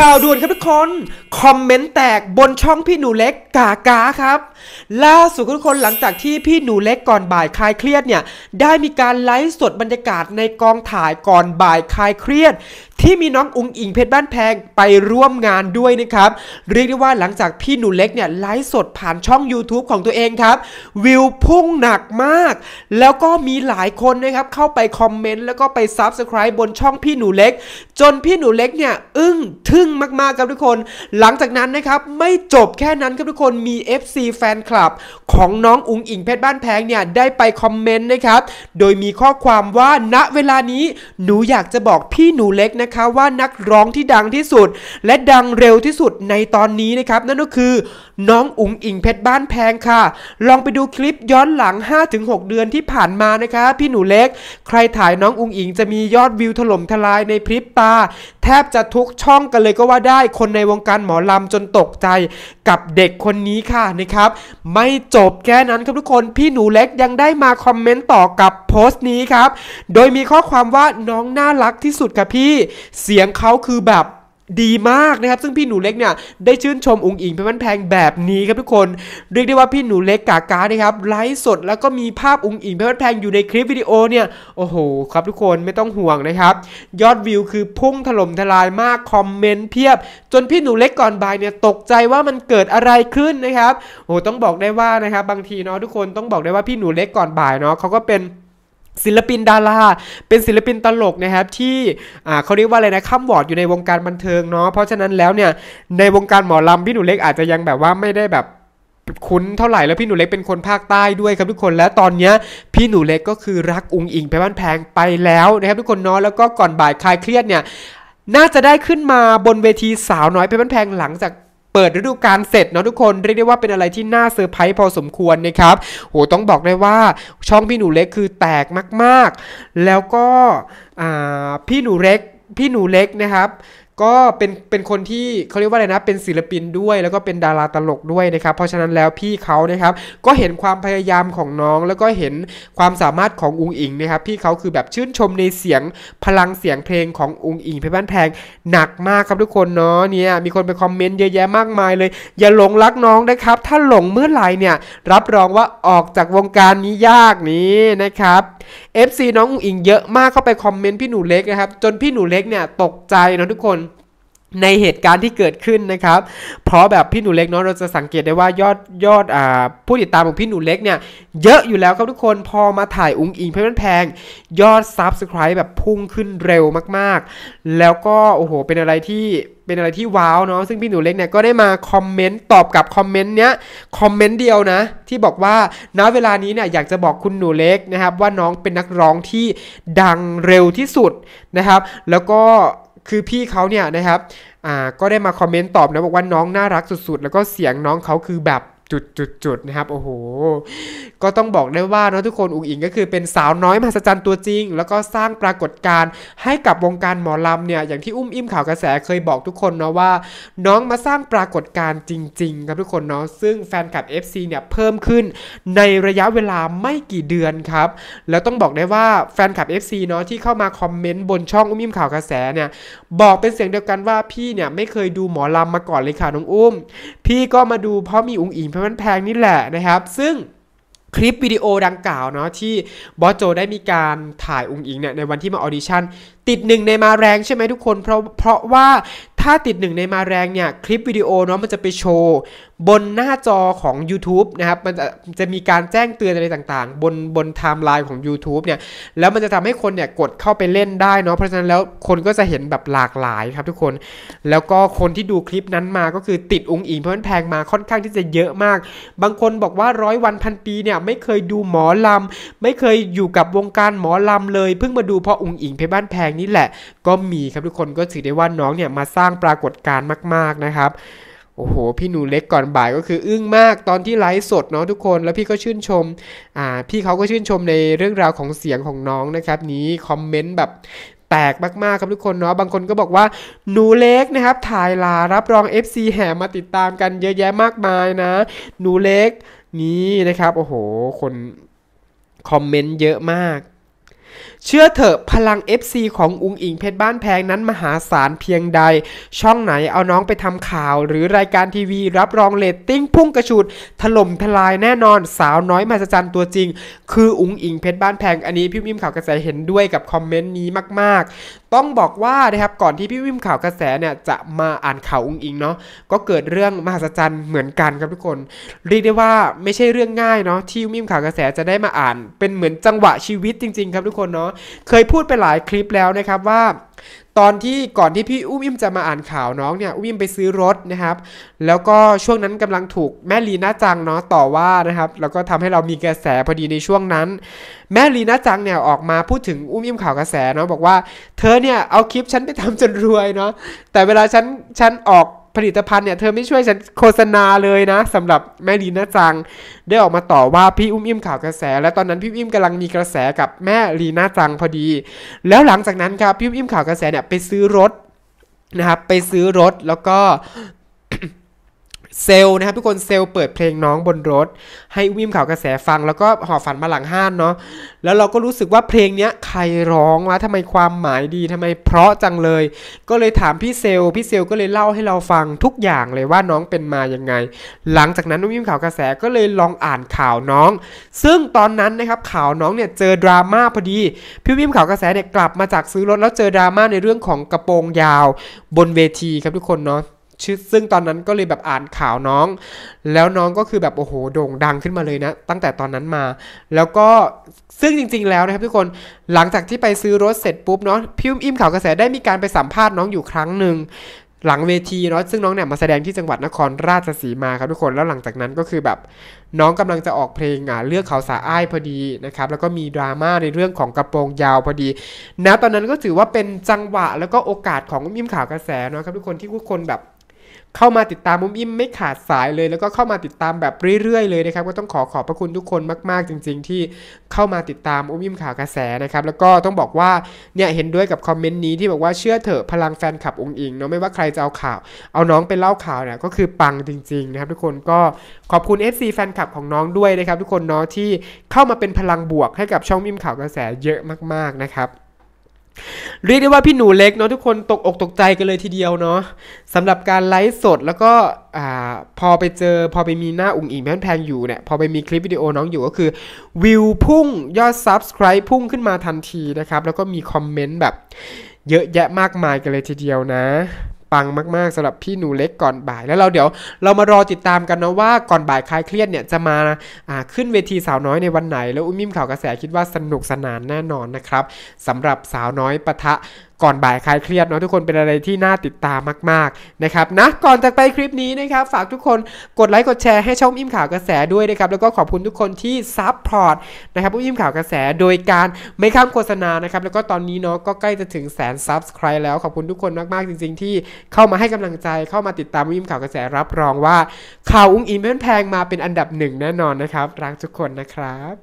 ข่าวด่วนครับทุกคน คอมเมนต์แตกบนช่องพี่หนูเล็ก กากาครับ ล่าสุดทุกคนหลังจากที่พี่หนูเล็กก่อนบ่ายคลายเครียดเนี่ยได้มีการไลฟ์สดบรรยากาศในกองถ่ายก่อนบ่ายคลายเครียดที่มีน้องอุงอิงเพชรบ้านแพงไปร่วมงานด้วยนะครับเรียกได้ว่าหลังจากพี่หนูเล็กเนี่ยไลฟ์สดผ่านช่อง YouTube ของตัวเองครับวิวพุ่งหนักมาก แล้วก็มีหลายคนนะครับเข้าไปคอมเมนต์แล้วก็ไปซับสไคร b e บนช่องพี่หนูเล็ก จนพี่หนูเล็กเนี่ยอึ้งทึ่งมากๆครับทุกคน หลังจากนั้นนะครับไม่จบแค่นั้นครับทุกคนมี FC แฟนคลับของน้องอุงอิงเพชรบ้านแพงเนี่ยได้ไปคอมเมนต์นะครับโดยมีข้อความว่าณเวลานี้หนูอยากจะบอกพี่หนูเล็กนะครับคะว่านักร้องที่ดังที่สุด และดังเร็วที่สุดในตอนนี้นะครับนั่นก็คือน้องอุ๋งอิงเพชรบ้านแพงค่ะ ลองไปดูคลิปย้อนหลัง5-6เดือนที่ผ่านมานะคะพี่หนูเล็ก ใครถ่ายน้องอุ๋งอิงจะมียอดวิวถล่มทลายในพริบตา แทบจะทุกช่องกันเลยก็ว่าได้คนในวงการหมอลำจนตกใจกับเด็กคนนี้ค่ะนะครับไม่จบแค่นั้นครับทุกคน พี่หนูเล็กยังได้มาคอมเมนต์ต่อกับโพสต์นี้ครับโดยมีข้อความว่าน้องน่ารักที่สุดค่ะพี่เสียงเขาคือแบบดีมากนะครับ ซึ่งพี่หนูเล็กเนี่ยได้ชื่นชมองค์อิงเพชรบ้นแพงแบบนี้ครับทุกคนเรียกได้ว่าพี่หนูเล็กกากานะครับไลฟ์สดแล้วก็มีภาพองค์อิงเพชรบ้นแพงอยู่ในคลิปวิดีโอเนี่ยโอ้โหครับทุกคนไม่ต้องห่วงนะครับ ยอดวิว คือพุ่งถล่มทลายมากคอมเมนต์เพียบจนพี่หนูเล็กก่อนบ่ายเนี่ยตกใจว่ามันเกิดอะไรขึ้นนะครับโอ้ต้องบอกได้ว่านะครับบางทีเนาะทุกคนต้องบอกได้ว่าพี่หนูเล็กก่อนบ่ายเนาะเขาก็เป็นศิลปินดารา เป็นศิลปินตลกนะครับ ที่เขาเรียกว่าอะไรนะข้ามวอร์ดอยู่ในวงการบันเทิงเนาะเพราะฉะนั้นแล้วเนี่ยในวงการหมอลำพี่หนูเล็กอาจจะยังแบบว่าไม่ได้แบบคุ้นเท่าไหร่แล้วพี่หนูเล็กเป็นคนภาคใต้ด้วย ครับทุกคนและตอนนี้พี่หนูเล็กก็คือรักอุงอิงไปบ้านแพงไปแล้วนะครับทุกคนเนาะแล้วก็ก่อนบ่ายคลายเครียดเนี่ยน่าจะได้ขึ้นมาบนเวทีสาวน้อยไปบ้านแพงหลังจากปิดฤดูกาลเสร็จเนาะทุกคน เรียกได้ว่าเป็นอะไรที่น่าเซอร์ไพรส์พอสมควรนะครับโหต้องบอกได้ว่าช่องพี่หนูเล็กคือแตกมากๆ แล้วก็พี่หนูเล็กพี่หนูเล็กนะครับก็เป็นเป็นคนที่เขาเรียกว่าอะไรนะเป็นศิลปินด้วย แล้วก็เป็นดาราตลกด้วยนะครับ เพราะฉะนั้นแล้วพี่เขานะครับก็เห็นความพยายามของน้อง แล้วก็เห็นความสามารถของอุงอิงนะครับ พี่เขาคือแบบชื่นชมในเสียงพลังเสียงเพลงของอุงอิงเพชรบ้านแพงหนักมากครับทุกคนเนาะเนี่ย มีคนไปคอมเมนต์เยอะแยะมากมายเลย อย่าหลงรักน้องนะครับ ถ้าหลงเมื่อไหร่เนี่ย รับรองว่าออกจากวงการนี้ยากนี้นะครับ FC น้องอุ้งอิงเยอะมากเข้าไปคอมเมนต์พี่หนูเล็กนะครับ จนพี่หนูเล็กเนี่ยตกใจนะทุกคนในเหตุการณ์ที่เกิดขึ้นนะครับ เพราะแบบพี่หนูเล็กเนาะเราจะสังเกตได้ว่ายอดยอดอผู้ติดตามของพี่หนูเล็กเนี่ยเยอะอยู่แล้วครับทุกคนพอมาถ่ายอุ้งอิงเพื่อนแพงยอดซับสไครต์แบบพุ่งขึ้นเร็วมาก ๆ แล้วก็โอ้โห เป็นอะไรที่เป็นอะไรที่ว้าวเนาะซึ่งพี่หนูเล็กเนี่ยก็ได้มาคอมเมนต์ตอบกับคอมเมนต์เนี้ยคอมเมนต์เดียวนะที่บอกว่าณเวลานี้เนี่ยอยากจะบอกคุณหนูเล็กนะครับ ว่าน้องเป็นนักร้องที่ดังเร็วที่สุดนะครับ แล้วก็คือพี่เขาเนี่ยนะครับ อ่า ก็ได้มาคอมเมนต์ตอบนะบอกว่าน้องน่ารักสุดๆ แล้วก็เสียงน้องเขาคือแบบจุดจุดจุดนะครับโอ้โหก็ต้องบอกได้ว่าเนาะทุกคนอุ๋งอิง ก็คือเป็นสาวน้อยมหัศจรรย์ตัวจริง แล้วก็สร้างปรากฏการณ์ให้กับวงการหมอลำเนี่ยอย่างที่อุ้มอิ่มข่าวกระแสเคยบอกทุกคนเนาะว่า น้องมาสร้างปรากฏการณ์จริงๆครับทุกคนเนาะซึ่งแฟนคลับ FC เนี่ยเพิ่มขึ้นในระยะเวลาไม่กี่เดือนครับแล้วต้องบอกได้ว่าแฟนคลับ FC เนาะที่เข้ามาคอมเมนต์บนช่องอุ้มอิ่มข่าวกระแสเนี่ยบอกเป็นเสียงเดียวกันว่าพี่เนี่ยไม่เคยดูหมอลำมาก่อนเลยค่ะน้องอุ้มพี่ก็มาดูเพราะมีอุ้งอิงเพราะมันแพงนี่แหละนะครับ ซึ่งคลิปวิดีโอดังกล่าวเนาะที่บอสโจ ได้มีการถ่ายอุ้งอิงเนี่ยในวันที่มาออดิชั่น ติดหนึ่งในมาแรงใช่ไหมทุกคนเพราะเพราะว่าถ้าติดหนึ่งในมาแรงเนี่ยคลิปวิดีโอเนาะมันจะไปโชว์บนหน้าจอของ YouTube นะครับมันจะจะมีการแจ้งเตือนอะไรต่างๆ บนบนไทม์ไลน์ของ YouTube เนี่ย แล้วมันจะทำให้คนเนี่ยกดเข้าไปเล่นได้เนาะเพราะฉะนั้น แล้วคนก็จะเห็นแบบหลากหลายครับ ทุกคน แล้วก็คนที่ดูคลิปนั้นมาก็คือติดองค์อิงเพราะมันแพงมาค่อนข้างที่จะเยอะมาก บางคนบอกว่าร้อยวันพันปีเนี่ย ไม่เคยดูหมอลำ ไม่เคยอยู่กับวงการหมอลำเลยเพิ่งมาดูเพราะองค์อิงเพบ้านแพงนี่แหละก็มีครับ ทุกคนก็ถือได้ว่าน้องเนี่ยมาสร้างปรากฏการณ์มากๆนะครับโอ้โห พี่หนูเล็กก่อนบ่ายก็คืออึ้งมากตอนที่ไลฟ์สดเนาะทุกคน แล้วพี่ก็ชื่นชมอ่าพี่เขาก็ชื่นชมในเรื่องราวของเสียงของน้องนะครับ นี้คอมเมนต์แบบแตกมากๆครับทุกคนเนาะบางคนก็บอกว่าหนูเล็กนะครับถ่ายลารับรอง FC แห่มาติดตามกันเยอะแยะมากมายนะหนูเล็กนี้นะครับโอ้โหคนคอมเมนต์เยอะมากเชื่อเถอะพลัง FC ของอุงอิงเพชรบ้านแพงนั้น มหาศาลเพียงใด ช่องไหนเอาน้องไปทำข่าวหรือรายการทีวี รับรองเลตติ้งพุ่งกระชุด ถล่มทลายแน่นอน สาวน้อยมหัศจรรย์ตัวจริง คืออุงอิงเพชรบ้านแพง อันนี้ พี่มิมข่าวกระแสเห็นด้วยกับคอมเมนต์นี้มากๆ ต้องบอกว่านะครับก่อนที่พี่วิมข่าวกระแสเนี่ยจะมาอ่านข่าวอุงอิงเนาะก็เกิดเรื่องมหัศจรรย์เหมือนกันครับทุกคนเรียกได้ว่าไม่ใช่เรื่องง่ายเนาะที่วิมข่าวกระแสจะได้มาอ่านเป็นเหมือนจังหวะชีวิตจริงๆ ครับทุกคนเนาะเคยพูดไปหลายคลิปแล้วนะครับว่า ตอนที่ก่อนที่พี่อุ้มอิมจะมาอ่านข่าวน้องเนี่ยอุ้มอิมไปซื้อรถนะครับ แล้วก็ช่วงนั้นกำลังถูกแม่ลีน่าจังเนาะต่อว่านะครับ แล้วก็ทำให้เรามีกระแสพอดีในช่วงนั้น แม่ลีน่าจังเนี่ยออกมาพูดถึงอุ้มอิมข่าวกระแสเนาะบอกว่าเธอเนี่ยเอาคลิปฉันไปทำจนรวยเนาะแต่เวลาฉันฉันออกผลิตภัณฑ์เนี่ยเธอไม่ช่วยฉันโฆษณาเลยนะสำหรับแม่ลีน่าจังได้ออกมาต่อว่าพี่อุ้มอิ่มข่าวกระแส และตอนนั้นพี่อุ้มกำลังมีกระแสกับแม่ลีน่าจังพอดี แล้วหลังจากนั้นครับพี่อุ้มอิ่มข่าวกระแสเนี่ยไปซื้อรถนะครับไปซื้อรถแล้วก็เซลนะครับทุกคนเซลเปิดเพลงน้องบนรถ ให้วิมข่าวกระแสฟัง แล้วก็หอบฝันมาหลังห้านเนาะแล้วเราก็รู้สึกว่าเพลงเนี้ยใครร้องวะทำไมความหมายดีทำไมเพราะจังเลย ก็เลยถามพี่เซลพี่เซลก็เลยเล่าให้เราฟังทุกอย่างเลยว่าน้องเป็นมายังไง หลังจากนั้นวิมข่าวกระแสก็เลยลองอ่านข่าวน้อง ซึ่งตอนนั้นนะครับข่าวน้องเนี่ยเจอดราม่าพอดีพี่วิมข่าวกระแสเนี่ยกลับมาจากซื้อรถแล้วเจอดราม่าในเรื่องของกระโปรงยาวบนเวทีครับทุกคนเนาะซึ่งตอนนั้นก็เลยแบบอ่านข่าวน้อง แล้วน้องก็คือแบบโอ้โหโด่งดังขึ้นมาเลยนะ ตั้งแต่ตอนนั้นมา แล้วก็ซึ่งจริงๆแล้วนะครับ ทุกคน หลังจากที่ไปซื้อรถเสร็จปุ๊บเนาะพิมพ์อิมข่าวกระแสได้มีการไปสัมภาษณ์น้องอยู่ครั้งหนึ่งหลังเวทีเนาะซึ่งน้องเนี่ยมาแสดงที่จังหวัดนครราชสีมาครับ ทุกคนแล้วหลังจากนั้นก็คือแบบน้องกำลังจะออกเพลงอ่ะเลือกเขาสาอ้ายพอดีนะครับแล้วก็มีดราม่าในเรื่องของกระโปรงยาวพอดีนะตอนนั้นก็ถือว่าเป็นจังหวะแล้วก็โอกาสของมิมข่าวกระแสเนาะครับทุกคนที่ทุกคนแบบเข้ามาติดตามมุมอิ่มไม่ขาดสายเลย แล้วก็เข้ามาติดตามแบบเรื่อยๆเลยนะครับก็ต้องขอขอบพระคุณทุกคนมากๆ จริง ๆ ที่เข้ามาติดตามมุ้มอิ่มข่าวกระแสนะครับแล้วก็ต้องบอกว่าเนี่ยเห็นด้วยกับคอมเมนต์นี้ที่บอกว่าเชื่อเถอะพลังแฟนคลับองค์อิงเนาะไม่ว่าใครจะเอาข่าวเอาน้องไปเล่าข่าวเนี่ยก็คือปังจริง ๆ นะครับทุกคนก็ขอบคุณ FC แฟนคลับของน้องด้วยนะครับทุกคนเนาะที่เข้ามาเป็นพลังบวกให้กับช่องอิ่มข่าวกระแสเยอะมากๆนะครับเรียกได้ว่าพี่หนูเล็กเนาะทุกคน ตกอกตกใจกันเลยทีเดียวเนาะสำหรับการไลฟ์สดแล้วก็พอไปเจอพอไปมีหน้าอุ้งอิงแพนแพงอยู่เนี่ยพอไปมีคลิปวิดีโอน้องอยู่ก็คือ วิวพุ่งยอดซับสไคร b ์พุ่งขึ้นมาทันทีนะครับ แล้วก็มีคอมเมนต์แบบ เยอะแยะมากมายกันเลยทีเดียวนะปังมากๆสำหรับพี่หนูเล็กก่อนบ่ายแล้วเราเดี๋ยวเรามารอติดตามกันนะว่าก่อนบ่ายคลายเครียดเนี่ย จะมาขึ้นเวทีสาวน้อยในวันไหน แล้วอุ้มมิมข่าวกระแสคิดว่าสนุกสนานแน่นอนนะครับสำหรับสาวน้อยปะทะก่อนบ่ายคลายเครียดเนาะทุกคนเป็นอะไรที่น่าติดตามมากๆนะครับนะก่อนจะไปคลิปนี้นะครับ ฝากทุกคนกดไลค์กดแชร์ให้ช่องอิ่มข่าวกระแสด้วยนะครับแล้วก็ขอบคุณทุกคนที่ซับพอร์ตนะครับอิ่มข่าวกระแสโดยการไม่ข้ามโฆษณานะครับแล้วก็ตอนนี้เนาะก็ใกล้จะถึงแสนซับสไครต์แล้วขอบคุณทุกคนมากๆจริง ๆ ที่เข้ามาให้กำลังใจ เข้ามาติดตามอิ่มข่าวกระแสรับรองว่าข่าวอุ้งอิมแพงมาเป็นอันดับหนึ่งแน่นอนนะครับรักทุกคนนะครับ